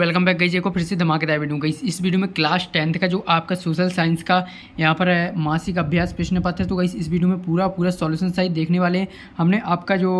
welcome back गई को फिर से धमाकेदार वीडियो गई इस वीडियो में क्लास टेंथ का जो आपका सोशल साइंस का यहाँ पर मासिक अभ्यास प्रश्न पत्र है तो गई इस वीडियो में पूरा पूरा सॉल्यूशन साइज देखने वाले हैं हमने आपका जो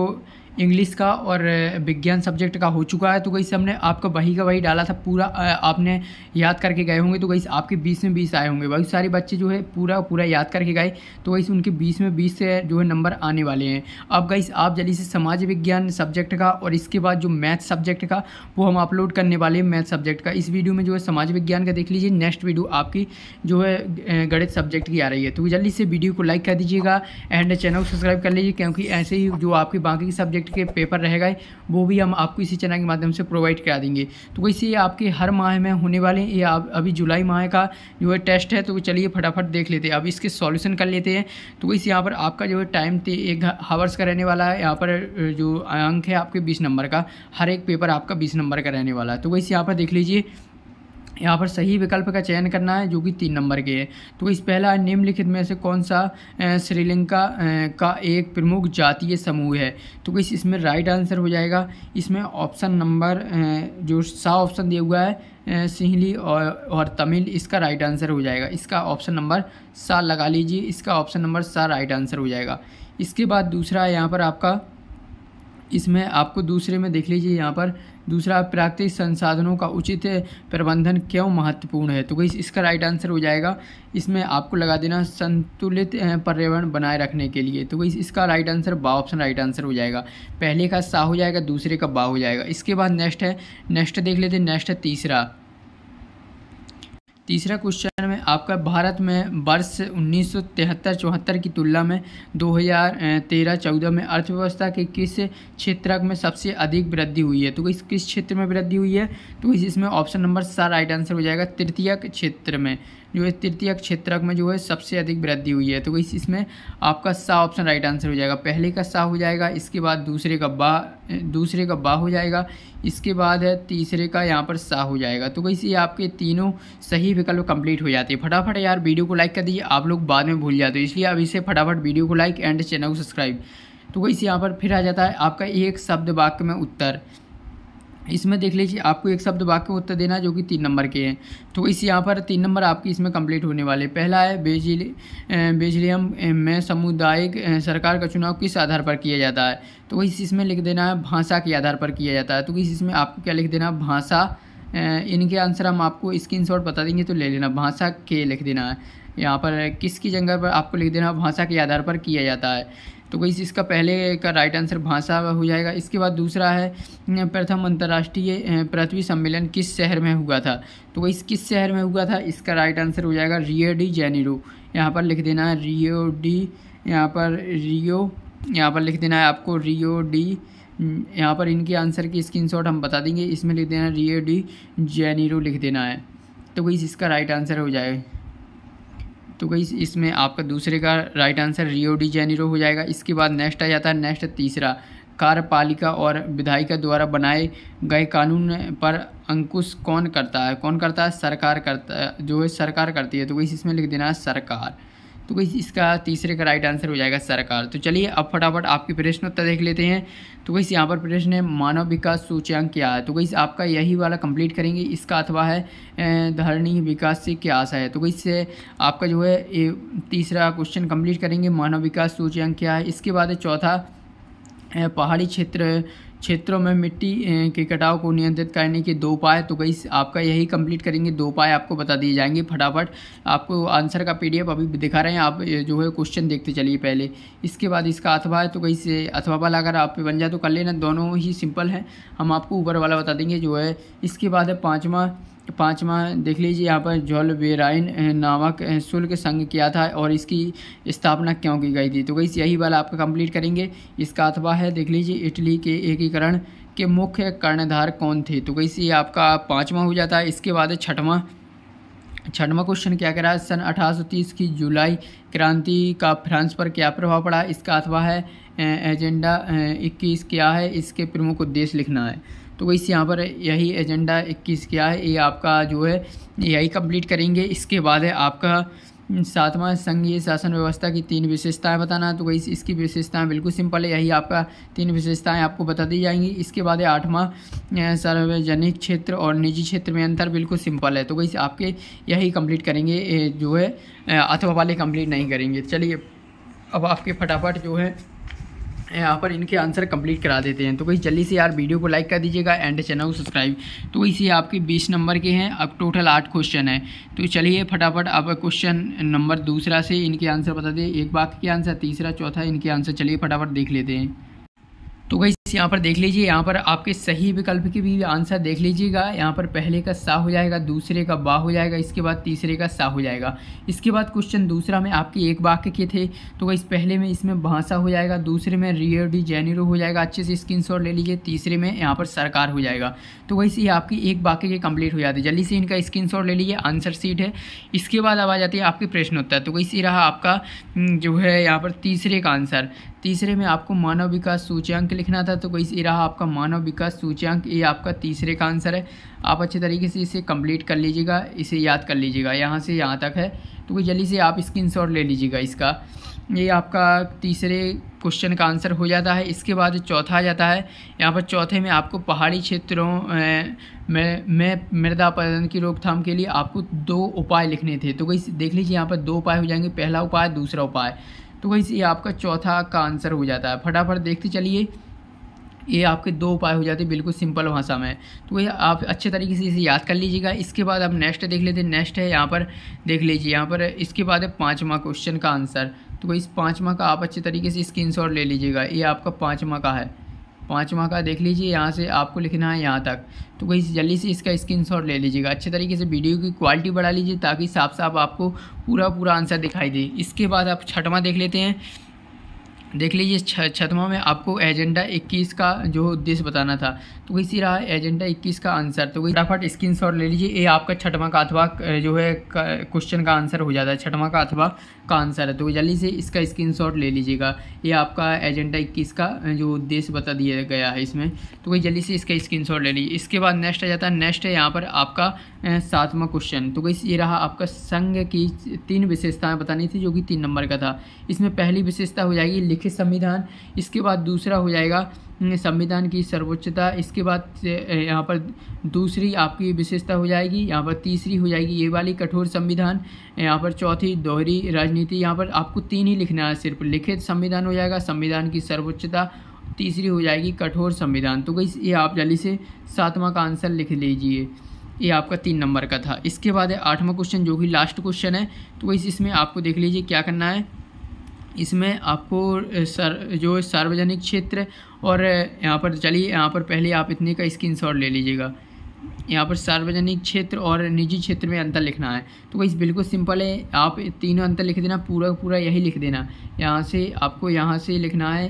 इंग्लिश का और विज्ञान सब्जेक्ट का हो चुका है तो गई हमने आपका वही का वही डाला था पूरा आपने याद करके गए होंगे तो गई आपके बीस में बीस आए होंगे बहुत सारे बच्चे जो है पूरा पूरा याद करके गए तो वही उनके बीस में बीस से जो है नंबर आने वाले हैं अब गई आप जल्दी से समाज विज्ञान सब्जेक्ट का और इसके बाद जो मैथ सब्जेक्ट का वो हम अपलोड करने वाले हैं मैथ सब्जेक्ट का इस वीडियो में जो है समाज विज्ञान का देख लीजिए नेक्स्ट वीडियो आपकी जो है गणित सब्जेक्ट की आ रही है तो जल्दी से वीडियो को लाइक कर दीजिएगा एंड चैनल को सब्सक्राइब कर लीजिए क्योंकि ऐसे ही जो आपके बाकी सब्जेक्ट के पेपर रहेगा वो भी हम आपको इसी चैनल के माध्यम से प्रोवाइड करा देंगे तो वैसे ये आपके हर माह में होने वाले ये आप अभी जुलाई माह का जो है टेस्ट है तो चलिए फटाफट देख लेते हैं अब इसके सॉल्यूशन कर लेते हैं तो वैसे यहाँ पर आपका जो है टाइम एक हावर्स का रहने वाला है यहाँ पर जो अंक है आपके बीस नंबर का हर एक पेपर आपका बीस नंबर का रहने वाला है तो वैसे यहाँ पर देख लीजिए यहाँ पर सही विकल्प का चयन करना है जो कि तीन नंबर के है तो इस पहला निम्नलिखित में से कौन सा श्रीलंका का एक प्रमुख जातीय समूह है तो इस इसमें राइट आंसर हो जाएगा इसमें ऑप्शन नंबर जो सा ऑप्शन दिया हुआ है सिंहली और और तमिल इसका राइट आंसर हो जाएगा इसका ऑप्शन नंबर सा लगा लीजिए इसका ऑप्शन नंबर सा राइट आंसर हो जाएगा इसके बाद दूसरा यहाँ पर आपका इसमें आपको दूसरे में देख लीजिए यहाँ पर दूसरा प्राकृतिक संसाधनों का उचित प्रबंधन क्यों महत्वपूर्ण है तो गई इसका राइट आंसर हो जाएगा इसमें आपको लगा देना संतुलित पर्यावरण बनाए रखने के लिए तो गई इसका राइट आंसर बा ऑप्शन राइट आंसर हो जाएगा पहले का सा हो जाएगा दूसरे का बा हो जाएगा इसके बाद नेक्स्ट है नेक्स्ट देख लेते नेक्स्ट है तीसरा तीसरा क्वेश्चन में आपका भारत में वर्ष उन्नीस सौ की तुलना में 2013-14 में अर्थव्यवस्था के किस क्षेत्र में सबसे अधिक वृद्धि हुई है तो इस किस क्षेत्र में वृद्धि हुई है तो इसमें ऑप्शन नंबर सा राइट आंसर हो जाएगा तृतीय क्षेत्र में जो है तृतीय क्षेत्र में जो है सबसे अधिक वृद्धि हुई है तो इस इसमें आपका सा ऑप्शन राइट आंसर हो जाएगा पहले का सा हो जाएगा इसके बाद दूसरे का बा दूसरे का बा हो जाएगा इसके बाद है तीसरे का यहाँ पर सा हो जाएगा तो वैसे ये आपके तीनों सही विकल्प कंप्लीट हो जाते हैं फटाफट यार वीडियो को लाइक कर दीजिए आप लोग बाद में भूल जाते हो इसलिए अब इसे फटाफट वीडियो को लाइक एंड चैनल को सब्सक्राइब तो वैसे यहाँ पर फिर आ जाता है आपका एक शब्द वाक्य में उत्तर इसमें देख लीजिए आपको एक शब्द वाक्य उत्तर देना है जो कि तीन नंबर के हैं तो इस यहाँ पर तीन नंबर आपकी इसमें कंप्लीट होने वाले पहला है बेजिल बेजिलियम में सामुदायिक सरकार का चुनाव किस आधार पर किया जाता है तो इस इसमें लिख देना है भाषा के आधार पर किया जाता है तो इस इसमें आपको क्या लिख देना है भाषा इनके आंसर हम आपको स्क्रीन शॉट बता देंगे तो ले लेना भाषा के लिख देना है यहाँ पर किसकी जगह पर आपको लिख देना भाषा के आधार पर किया जाता है तो वही इसका पहले का राइट आंसर भाषा हो जाएगा इसके बाद दूसरा है प्रथम अंतर्राष्ट्रीय पृथ्वी सम्मेलन किस शहर में हुआ था तो वही किस शहर में हुआ था इसका राइट आंसर हो जाएगा रियो डी जेनेरो यहाँ पर लिख देना है रियो डी यहाँ पर रियो यहाँ पर लिख देना है आपको रियो डी यहाँ पर इनके आंसर की शॉट हम बता देंगे इसमें लिख देना है रियो डी जेनेरो लिख देना है तो वही इसका राइट आंसर हो जाएगा तो गई इसमें आपका दूसरे का right answer Rio de Janeiro हो जाएगा इसके बाद नेक्स्ट आ जाता है नेक्स्ट तीसरा कार्यपालिका और विधायिका द्वारा बनाए गए कानून पर अंकुश कौन करता है कौन करता है सरकार करता है जो है सरकार करती है तो वही इसमें लिख देना है सरकार तो कोई इसका तीसरे का राइट आंसर हो जाएगा सरकार तो चलिए अब फटाफट आपके प्रश्न उत्तर देख लेते हैं तो गई यहाँ पर प्रश्न है मानव विकास सूचकांक क्या है तो कहीं आपका यही वाला कंप्लीट करेंगे इसका अथवा है धरणीय विकास से क्या आशा है तो कहीं इससे आपका जो है तीसरा क्वेश्चन कंप्लीट करेंगे मानव विकास सूचकांक क्या है इसके बाद चौथा पहाड़ी क्षेत्र क्षेत्रों में मिट्टी के कटाव को नियंत्रित करने के दो उपाय तो कई आपका यही कंप्लीट करेंगे दो उपाय आपको बता दिए जाएंगे फटाफट आपको आंसर का पीडीएफ अभी दिखा रहे हैं आप जो है क्वेश्चन देखते चलिए पहले इसके बाद इसका अथवा है तो कहीं से अथवा वाला अगर आप पे बन जाए तो कर लेना दोनों ही सिंपल हैं हम आपको ऊपर वाला बता देंगे जो है इसके बाद है पाँचवा पाँचवा देख लीजिए यहाँ पर जॉल बेराइन नामक शुल्क संघ किया था और इसकी स्थापना क्यों की गई थी तो गई यही वाला आपका कंप्लीट करेंगे इसका अथवा है देख लीजिए इटली के एकीकरण के मुख्य कर्णधार कौन थे तो गई ये आपका पाँचवा हो जाता है इसके बाद छठवा छठवा क्वेश्चन क्या कह रहा है सन 1830 की जुलाई क्रांति का फ्रांस पर क्या प्रभाव पड़ा इसका अथवा है एजेंडा 21 क्या है इसके प्रमुख उद्देश्य लिखना है तो वैसे यहाँ पर यही एजेंडा 21 क्या है ये आपका जो है यही कंप्लीट करेंगे इसके बाद है आपका हम्म, सातवां संघीय शासन व्यवस्था की तीन विशेषताएं बताना तो वही इसकी विशेषताएं बिल्कुल सिंपल है यही आपका तीन विशेषताएं आपको बता दी जाएंगी इसके बाद आठवां सार्वजनिक क्षेत्र और निजी क्षेत्र में अंतर बिल्कुल सिंपल है तो वही आपके यही कंप्लीट करेंगे जो है अथवा वाले कंप्लीट नहीं करेंगे चलिए अब आपके फटाफट जो है यहाँ पर इनके आंसर कंप्लीट करा देते हैं तो कहीं जल्दी से यार वीडियो को लाइक कर दीजिएगा एंड चैनल को सब्सक्राइब तो इसी आपके बीस नंबर के हैं अब टोटल आठ क्वेश्चन है तो चलिए फटाफट आप क्वेश्चन नंबर दूसरा से इनके आंसर बता दें एक बात के आंसर तीसरा चौथा इनके आंसर चलिए फटाफट देख लेते हैं तो गई यहाँ पर देख लीजिए यहाँ पर आपके सही विकल्प की भी आंसर देख लीजिएगा यहाँ पर पहले का सा हो जाएगा दूसरे का बा हो जाएगा इसके बाद तीसरे का सा हो जाएगा इसके बाद क्वेश्चन दूसरा में आपके एक वाक्य के थे तो गई पहले में इसमें भाषा हो जाएगा दूसरे में रियो डी जेनेरो हो जाएगा अच्छे से स्क्रीन ले लीजिए तीसरे में यहाँ पर सरकार हो जाएगा तो वही ये आपकी एक वाक्य के कम्प्लीट हो जाते जल्दी से इनका स्क्रीन ले लीजिए आंसर सीट है इसके बाद अब आ जाती है आपके प्रश्नोत्तर तो वही रहा आपका हम्म, जो है यहाँ पर तीसरे का आंसर तीसरे में आपको मानव विकास सूचकांक लिखना था तो कोई ये रहा आपका मानव विकास सूचियांक ये आपका तीसरे का आंसर है आप अच्छे तरीके से इसे कंप्लीट कर लीजिएगा इसे याद कर लीजिएगा यहाँ से यहाँ तक है तो कोई जल्दी से आप स्क्रीन ले लीजिएगा इसका ये आपका तीसरे क्वेश्चन का आंसर हो जाता है इसके बाद चौथा आ जाता है यहाँ पर चौथे में आपको पहाड़ी क्षेत्रों में मृदा अपरदन की रोकथाम के लिए आपको दो उपाय लिखने थे तो वही देख लीजिए यहाँ पर दो उपाय हो जाएंगे पहला उपाय दूसरा उपाय तो वही ये आपका चौथा का आंसर हो जाता है फटाफट देखते चलिए ये आपके दो उपाय हो जाते हैं बिल्कुल सिंपल भाषा में तो ये आप अच्छे तरीके से इसे याद कर लीजिएगा इसके बाद आप नेक्स्ट देख लेते हैं नेक्स्ट है यहाँ पर देख लीजिए यहाँ पर इसके बाद है पाँचवा क्वेश्चन का आंसर तो इस पाँचवा का आप अच्छे तरीके से स्क्रीन ले लीजिएगा ये आपका पाँचवा का है पाँचवा का देख लीजिए यहाँ से आपको लिखना है यहाँ तक तो कहीं जल्दी से इसका शॉट ले लीजिएगा अच्छे तरीके से वीडियो की क्वालिटी बढ़ा लीजिए ताकि साफ साफ आपको पूरा पूरा आंसर दिखाई दे इसके बाद आप छठवा देख लेते हैं देख लीजिए छतमा में आपको एजेंडा 21 का जो उद्देश्य बताना था तो इसी रहा एजेंडा 21 का आंसर तो फटाफट स्क्रीन शॉट ले लीजिए ये आपका छठवा का अथवा जो है क्वेश्चन का आंसर हो जाता है छठवां का अथवा का आंसर है तो जल्दी से इसका स्क्रीन शॉट ले लीजिएगा ये आपका एजेंडा इक्कीस का जो उद्देश्य बता दिया गया है इसमें तो वही जल्दी से इसका स्क्रीन ले लीजिए इसके बाद नेक्स्ट आ जाता है नेक्स्ट है यहाँ पर आपका सातवां क्वेश्चन तो वही ये रहा आपका संघ की तीन विशेषताएँ बतानी थी जो कि तीन नंबर का था इसमें पहली विशेषता हो जाएगी देखिए संविधान इसके बाद दूसरा हो जाएगा हम्म, संविधान की सर्वोच्चता इसके बाद यहाँ पर दूसरी आपकी विशेषता हो जाएगी यहाँ पर तीसरी हो जाएगी ये वाली कठोर संविधान यहाँ पर चौथी दोहरी राजनीति यहाँ पर आपको तीन ही लिखना है सिर्फ लिखित संविधान हो जाएगा संविधान की सर्वोच्चता तीसरी हो जाएगी कठोर संविधान तो गई ये आप जल्दी से सातवां का आंसर लिख लीजिए ये आपका तीन नंबर का था इसके बाद है आठवां क्वेश्चन जो कि लास्ट क्वेश्चन है तो वही इसमें आपको देख लीजिए क्या करना है इसमें आपको सर जो सार्वजनिक क्षेत्र और यहाँ पर चलिए यहाँ पर पहले आप इतने का शॉट ले लीजिएगा यहाँ पर सार्वजनिक क्षेत्र और निजी क्षेत्र में अंतर लिखना है तो वही बिल्कुल सिंपल है आप तीनों अंतर लिख देना पूरा पूरा यही लिख देना यहाँ से आपको यहाँ से लिखना है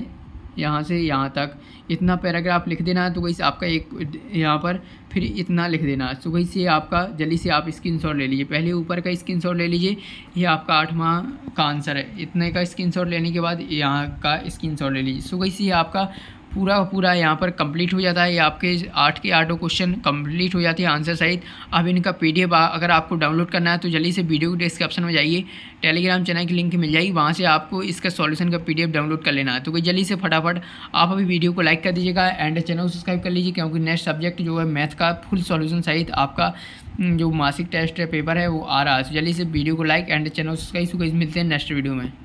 यहाँ से यहाँ तक इतना पैराग्राफ लिख देना है तो वही आपका एक यहाँ पर फिर इतना लिख देना तो वही से आपका जल्दी से आप स्क्रीन शॉट ले लीजिए पहले ऊपर का स्क्रीन शॉट ले लीजिए ये आपका आठवां का आंसर है इतने का स्क्रीन शॉट लेने के बाद यहाँ का स्क्रीन शॉट ले लीजिए सो तो वही से आपका पूरा पूरा यहाँ पर कंप्लीट हो जाता है ये आपके आठ के आठों क्वेश्चन कंप्लीट हो जाते हैं आंसर सहित अब इनका पी अगर आपको डाउनलोड करना है तो जल्दी से वीडियो के डिस्क्रिप्शन में जाइए टेलीग्राम चैनल की लिंक मिल जाएगी वहाँ से आपको इसका सॉल्यूशन का पी डाउनलोड कर लेना है तो जल्दी से फटाफट आप अभी वीडियो को लाइक कर दीजिएगा एंड चैनल सब्सक्राइब कर लीजिए क्योंकि नेक्स्ट सब्जेक्ट जो है मैथ का फुल सॉल्यूशन सहित आपका जो मासिक टेस्ट पेपर है वो आ रहा है तो जल्दी से वीडियो को लाइक एंड चैनल सब्सक्राइब मिलते हैं नेक्स्ट वीडियो में